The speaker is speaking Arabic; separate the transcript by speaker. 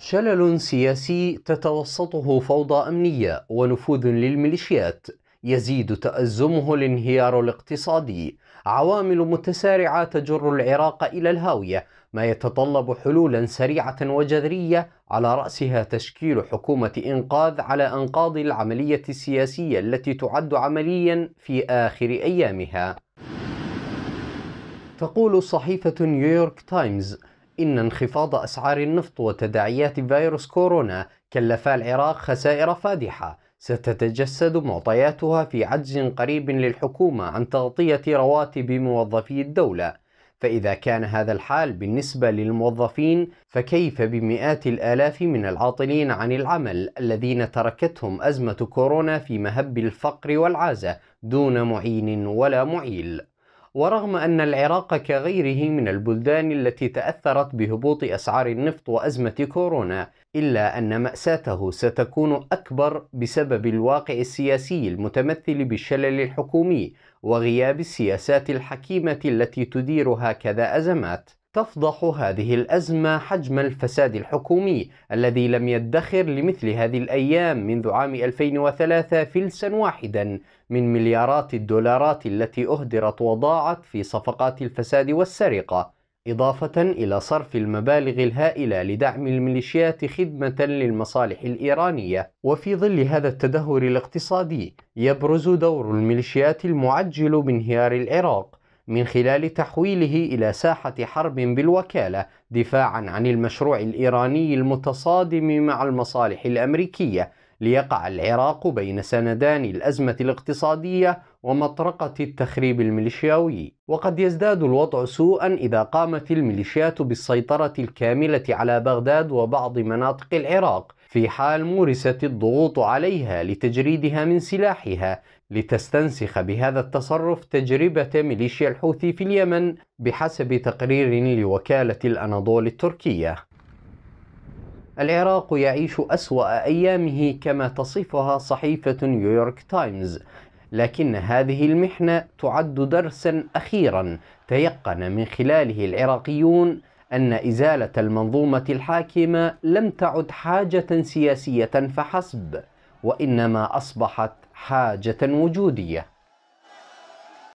Speaker 1: شلل سياسي تتوسطه فوضى أمنية ونفوذ للميليشيات يزيد تأزمه الانهيار الاقتصادي عوامل متسارعة تجر العراق إلى الهاوية ما يتطلب حلولا سريعة وجذرية على رأسها تشكيل حكومة إنقاذ على أنقاض العملية السياسية التي تعد عمليا في آخر أيامها تقول صحيفة نيويورك تايمز إن انخفاض أسعار النفط وتداعيات فيروس كورونا كلفا العراق خسائر فادحة ستتجسد معطياتها في عجز قريب للحكومة عن تغطية رواتب موظفي الدولة فإذا كان هذا الحال بالنسبة للموظفين فكيف بمئات الآلاف من العاطلين عن العمل الذين تركتهم أزمة كورونا في مهب الفقر والعازة دون معين ولا معيل ورغم أن العراق كغيره من البلدان التي تأثرت بهبوط أسعار النفط وأزمة كورونا إلا أن مأساته ستكون أكبر بسبب الواقع السياسي المتمثل بالشلل الحكومي وغياب السياسات الحكيمة التي تدير هكذا أزمات تفضح هذه الأزمة حجم الفساد الحكومي الذي لم يدخر لمثل هذه الأيام منذ عام 2003 فلسا واحدا من مليارات الدولارات التي أهدرت وضاعت في صفقات الفساد والسرقة إضافة إلى صرف المبالغ الهائلة لدعم الميليشيات خدمة للمصالح الإيرانية وفي ظل هذا التدهور الاقتصادي يبرز دور الميليشيات المعجل بانهيار العراق من خلال تحويله إلى ساحة حرب بالوكالة دفاعا عن المشروع الإيراني المتصادم مع المصالح الأمريكية ليقع العراق بين سندان الأزمة الاقتصادية ومطرقة التخريب الميليشياوي وقد يزداد الوضع سوءا إذا قامت الميليشيات بالسيطرة الكاملة على بغداد وبعض مناطق العراق في حال مورست الضغوط عليها لتجريدها من سلاحها لتستنسخ بهذا التصرف تجربة ميليشيا الحوثي في اليمن بحسب تقرير لوكالة الأناضول التركية العراق يعيش أسوأ أيامه كما تصفها صحيفة نيويورك تايمز لكن هذه المحنة تعد درسا أخيرا تيقن من خلاله العراقيون أن إزالة المنظومة الحاكمة لم تعد حاجة سياسية فحسب وإنما أصبحت حاجة وجودية